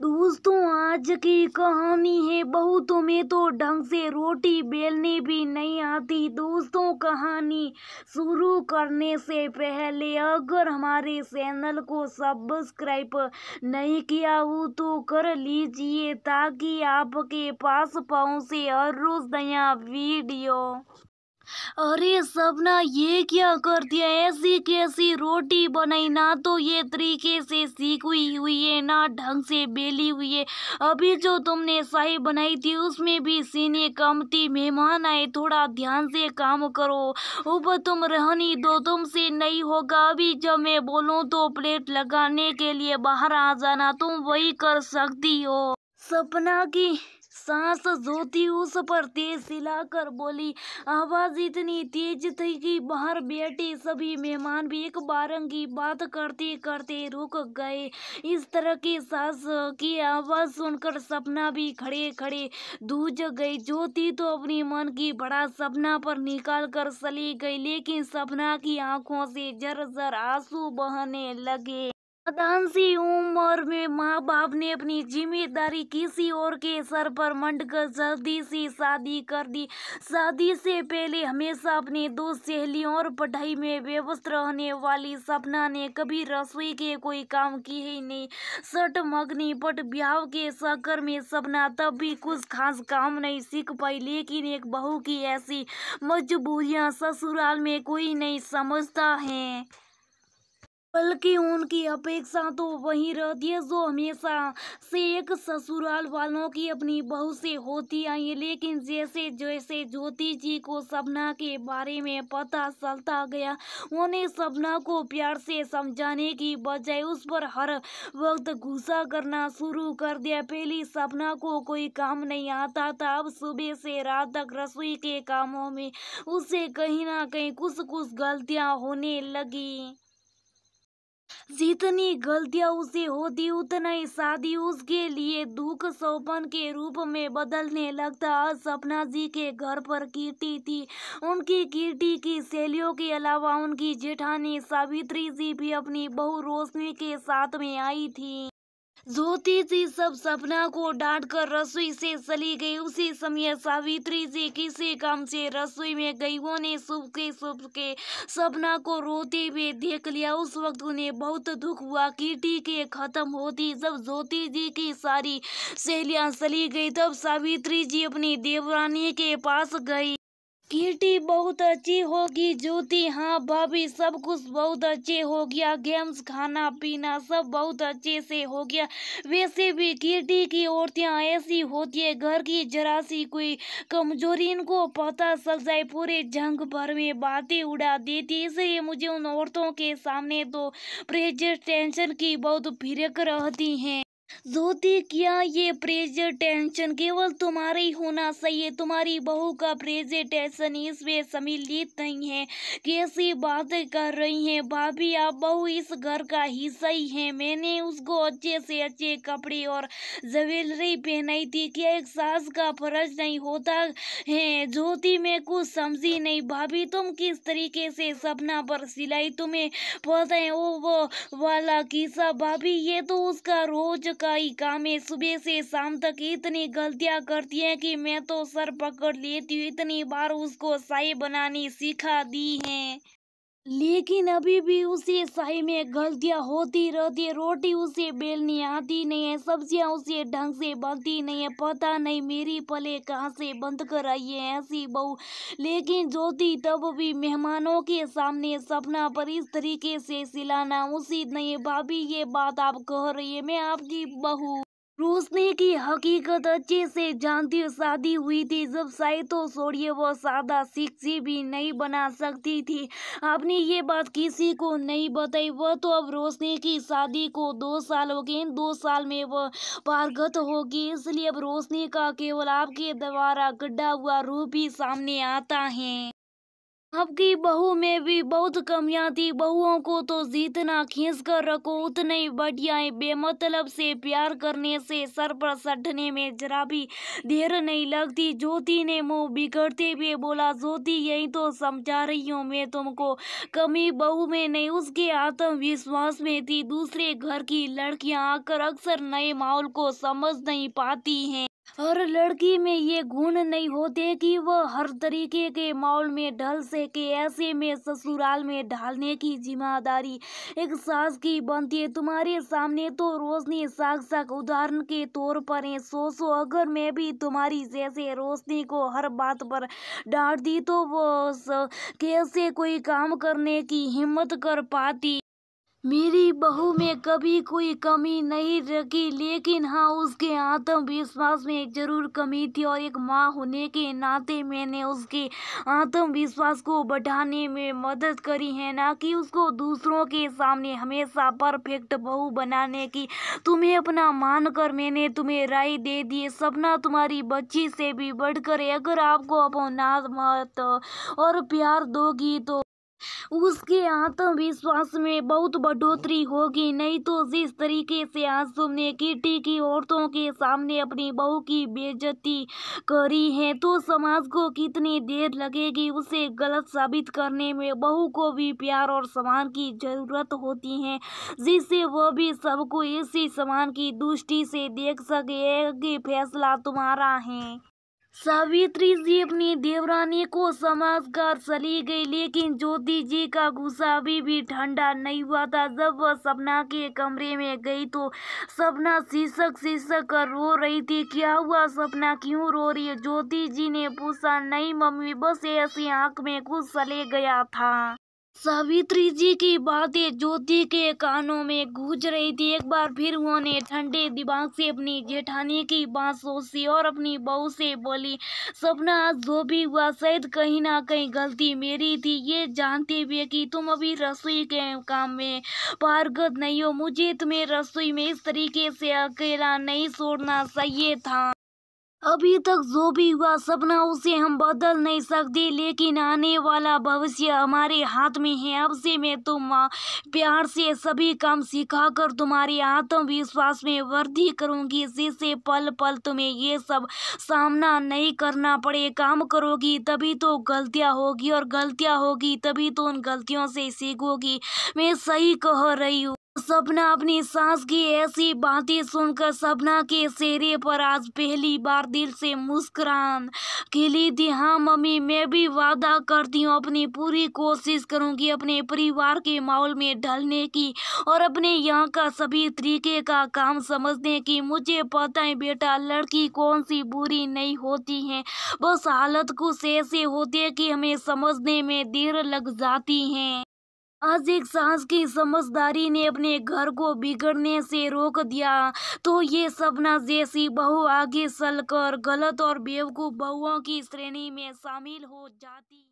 दोस्तों आज की कहानी है बहू तुम्हें तो ढंग से रोटी बेलने भी नहीं आती दोस्तों कहानी शुरू करने से पहले अगर हमारे चैनल को सब्सक्राइब नहीं किया हो तो कर लीजिए ताकि आपके पास पहुँचे हर रोज़ नया वीडियो अरे सबना ये क्या कर दिया ऐसी कैसी रोटी बनाई ना तो ये तरीके से सीख हुई हुई है ना ढंग से बेली हुई है अभी जो तुमने शाही बनाई थी उसमें भी सीने कम थी मेहमान आए थोड़ा ध्यान से काम करो उब तुम रहनी दो तुमसे नहीं होगा अभी जब मैं बोलूँ तो प्लेट लगाने के लिए बाहर आ जाना तुम वही कर सकती हो सपना की सांस जोती उस पर तेज सिलाकर बोली आवाज इतनी तेज थी कि बाहर बैठे सभी मेहमान भी एक बारंगी बात करते करते रुक गए इस तरह की सांस की आवाज सुनकर सपना भी खड़े खड़े दूज गई ज्योति तो अपनी मन की बड़ा सपना पर निकाल कर सली गई लेकिन सपना की आंखों से जर जर आंसू बहने लगे नादान उम्र में माँ बाप ने अपनी जिम्मेदारी किसी और के सर पर मंड कर जल्दी से शादी कर दी शादी से पहले हमेशा अपने दो सहेलियों और पढ़ाई में व्यवस्थ रहने वाली सपना ने कभी रसोई के कोई काम किए ही नहीं सट मगनी पट ब्याह के सकर में सपना तब भी कुछ खास काम नहीं सीख पाई लेकिन एक बहू की ऐसी मजबूरियाँ ससुराल में कोई नहीं समझता है बल्कि उनकी अपेक्षा तो वही रहती है जो हमेशा से एक ससुराल वालों की अपनी बहू से होती आई है लेकिन जैसे जैसे ज्योति जी को सपना के बारे में पता चलता गया उन्हें सपना को प्यार से समझाने की बजाय उस पर हर वक्त गुस्सा करना शुरू कर दिया पहली सपना को कोई काम नहीं आता था अब सुबह से रात तक रसोई के कामों में उसे कहीं ना कहीं कुछ कुछ गलतियाँ होने लगी जितनी गलतियां उसे होती उतना ही शादी उसके लिए दुख सौपन के रूप में बदलने लगता आज सपना जी के घर पर कीर्ति थी उनकी कीर्ति की सहेलियों के अलावा उनकी जेठानी सावित्री जी भी अपनी बहु रोशनी के साथ में आई थी ज्योति जी सब सपना को डांट कर रसोई से चली गई उसी समय सावित्री जी किसी काम से रसोई में गई ने सुबह के सुबह के सपना को रोते हुए देख लिया उस वक्त उन्हें बहुत दुख हुआ कीटी के खत्म होती जब ज्योति जी की सारी सहेलियां चली गई तब सावित्री जी अपनी देवरानी के पास गई किटी बहुत अच्छी होगी जूती हाँ भाभी सब कुछ बहुत अच्छे हो गया गेम्स खाना पीना सब बहुत अच्छे से हो गया वैसे भी किटी की औरतियाँ ऐसी होती है घर की जरा सी कोई कमजोरी इनको पता चल जाए पूरे जंग भर में बातें उड़ा देती इसलिए मुझे उन औरतों के सामने तो प्रेजर टेंशन की बहुत फिरक रहती हैं ज्योति क्या ये टेंशन केवल तुम्हारा ही होना चाहिए तुम्हारी बहू का टेंशन इसमें सम्मिलित नहीं है कैसी बातें कर रही हैं भाभी आप बहू इस घर का हिस्सा ही है मैंने उसको अच्छे से अच्छे कपड़े और ज्वेलरी पहनाई थी क्या एक सास का फर्ज नहीं होता है ज्योति में कुछ समझी नहीं भाभी तुम किस तरीके से सपना पर सिलाई तुम्हें पता है वो वो वाला किस्सा भाभी ये तो उसका रोज का ही काम है सुबह से शाम तक इतनी गलतियां करती है कि मैं तो सर पकड़ लेती हूँ इतनी बार उसको साई बनानी सिखा दी है लेकिन अभी भी उसे सही में गलतियाँ होती रहती है रोटी उसे बेलनी आती नहीं है सब्जियाँ उसे ढंग से बनती नहीं है पता नहीं मेरी पले कहाँ से बंद कर आई है ऐसी बहू लेकिन ज्योति तब भी मेहमानों के सामने सपना पर इस तरीके से सिलाना उसी नहीं भाभी ये बात आप कह रही है मैं आपकी बहू रोशनी की हकीकत अच्छे से जानती शादी हुई थी जब तो सोड़िए वो सादा शिक्षी भी नहीं बना सकती थी आपने ये बात किसी को नहीं बताई वह तो अब रोशनी की शादी को दो साल हो गए इन दो साल में वह पारगत होगी इसलिए अब रोशनी का केवल आपके द्वारा गड्ढा हुआ रूप ही सामने आता है आपकी बहू में भी बहुत कमियां थी बहुओं को तो जीतना खींच कर रखो उतने बढ़ियाएं बेमतलब से प्यार करने से सर पर सटने में जरा भी देर नहीं लगती ज्योति ने मुंह बिगड़ते हुए बोला ज्योति यही तो समझा रही हूँ मैं तुमको कमी बहू में नहीं उसके आत्मविश्वास में थी दूसरे घर की लड़कियां आकर अक्सर नए माहौल को समझ नहीं पाती हैं हर लड़की में ये गुण नहीं होते कि वह हर तरीके के माहौल में ढल सके ऐसे में ससुराल में ढालने की जिम्मेदारी एक सास की बनती है तुम्हारे सामने तो रोशनी साग साग उदाहरण के तौर पर है सोचो अगर मैं भी तुम्हारी जैसे रोशनी को हर बात पर डांट दी तो वो कैसे कोई काम करने की हिम्मत कर पाती मेरी बहू में कभी कोई कमी नहीं रखी लेकिन हाँ उसके आत्मविश्वास में एक जरूर कमी थी और एक माँ होने के नाते मैंने उसके आत्मविश्वास को बढ़ाने में मदद करी है ना कि उसको दूसरों के सामने हमेशा परफेक्ट बहू बनाने की तुम्हें अपना मानकर मैंने तुम्हें राय दे दिए सपना तुम्हारी बच्ची से भी बढ़कर अगर आपको अपना मत और प्यार दोगी तो उसके आत्मविश्वास में बहुत बढ़ोतरी होगी नहीं तो जिस तरीके से आज तुमने कीटी की औरतों के सामने अपनी बहू की बेजती करी है तो समाज को कितनी देर लगेगी उसे गलत साबित करने में बहू को भी प्यार और सम्मान की जरूरत होती है जिससे वो भी सबको इसी सम्मान की दृष्टि से देख सके फैसला तुम्हारा है सावित्री जी अपनी देवरानी को समाज कर चली गई लेकिन ज्योति जी का गुस्सा अभी भी ठंडा नहीं हुआ था जब वह सपना के कमरे में गई तो सपना शीर्षक शीर्षक कर रो रही थी क्या हुआ सपना क्यों रो रही है ज्योति जी ने पूछा नहीं मम्मी बस ऐसी आंख में कुछ चले गया था सावित्री जी की बातें ज्योति के कानों में गूंज रही थी एक बार फिर उन्होंने ठंडे दिमाग से अपनी जेठानी की बात सोची और अपनी बहू से बोली सपना जो भी हुआ शायद कहीं ना कहीं गलती मेरी थी ये जानते हुए कि तुम अभी रसोई के काम में पारगत नहीं हो मुझे तुम्हें रसोई में इस तरीके से अकेला नहीं छोड़ना चाहिए था अभी तक जो भी हुआ सपना उसे हम बदल नहीं सकते लेकिन आने वाला भविष्य हमारे हाथ में है अब से मैं तुम प्यार से सभी काम सिखाकर तुम्हारे आत्मविश्वास में वृद्धि करूंगी जिससे पल पल तुम्हें ये सब सामना नहीं करना पड़े काम करोगी तभी तो गलतियाँ होगी और गलतियाँ होगी तभी तो उन गलतियों से सीखोगी मैं सही कह रही हूँ सपना अपनी सांस की ऐसी बातें सुनकर सपना के चेहरे पर आज पहली बार दिल से मुस्कुरान खिली थी हाँ मम्मी मैं भी वादा करती हूँ अपनी पूरी कोशिश करूँगी अपने परिवार के माहौल में ढलने की और अपने यहाँ का सभी तरीके का काम समझने की मुझे पता है बेटा लड़की कौन सी बुरी नहीं होती है बस हालत कुछ ऐसे होती है कि हमें समझने में देर लग जाती हैं आज एक सांस की समझदारी ने अपने घर को बिगड़ने से रोक दिया तो ये सपना जैसी बहु आगे चलकर गलत और बेवकूफ़ बहुओं की श्रेणी में शामिल हो जाती